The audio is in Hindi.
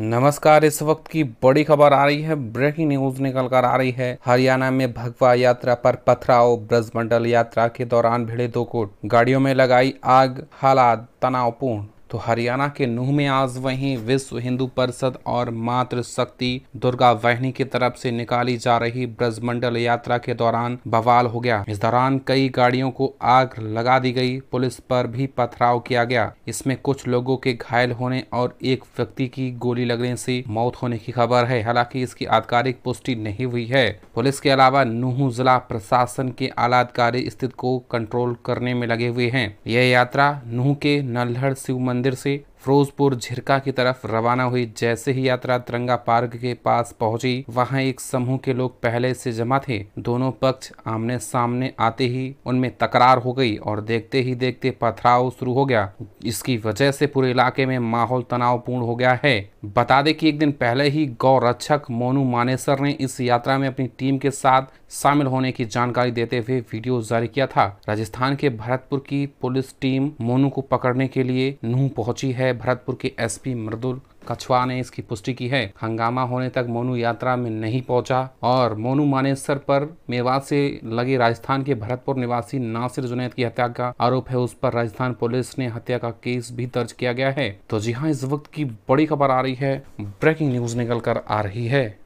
नमस्कार इस वक्त की बड़ी खबर आ रही है ब्रेकिंग न्यूज निकल कर आ रही है हरियाणा में भगवा यात्रा पर पथराव ब्रजमंडल यात्रा के दौरान भिड़े दो कोट गाड़ियों में लगाई आग हालात तनावपूर्ण तो हरियाणा के नूह में आज वहीं विश्व हिंदू परिषद और शक्ति दुर्गा वाहिनी की तरफ से निकाली जा रही ब्रजमंडल यात्रा के दौरान बवाल हो गया इस दौरान कई गाड़ियों को आग लगा दी गई पुलिस पर भी पथराव किया गया इसमें कुछ लोगों के घायल होने और एक व्यक्ति की गोली लगने से मौत होने की खबर है हालांकि इसकी आधिकारिक पुष्टि नहीं हुई है पुलिस के अलावा नूह जिला प्रशासन के आलाधिकारी स्थिति को कंट्रोल करने में लगे हुए है यह यात्रा नूह के नल्हड़ शिव मंदिर अंदर से फिरोजपुर झिरका की तरफ रवाना हुई जैसे ही यात्रा तिरंगा पार्क के पास पहुंची वहां एक समूह के लोग पहले से जमा थे दोनों पक्ष आमने सामने आते ही उनमें तकरार हो गई और देखते ही देखते पथराव शुरू हो गया इसकी वजह से पूरे इलाके में माहौल तनावपूर्ण हो गया है बता दे की एक दिन पहले ही गौ रक्षक मोनू मानेसर ने इस यात्रा में अपनी टीम के साथ शामिल होने की जानकारी देते हुए वीडियो जारी किया था राजस्थान के भरतपुर की पुलिस टीम मोनू को पकड़ने के लिए नूह पहुंची है भरतपुर के एसपी मृदुल कछुआ ने इसकी पुष्टि की है हंगामा होने तक मोनू यात्रा में नहीं पहुंचा और मोनू मानेसर पर मेवात से लगे राजस्थान के भरतपुर निवासी नासिर जुनैद की हत्या का आरोप है उस पर राजस्थान पुलिस ने हत्या का केस भी दर्ज किया गया है तो जी हाँ इस वक्त की बड़ी खबर आ रही है ब्रेकिंग न्यूज निकल कर आ रही है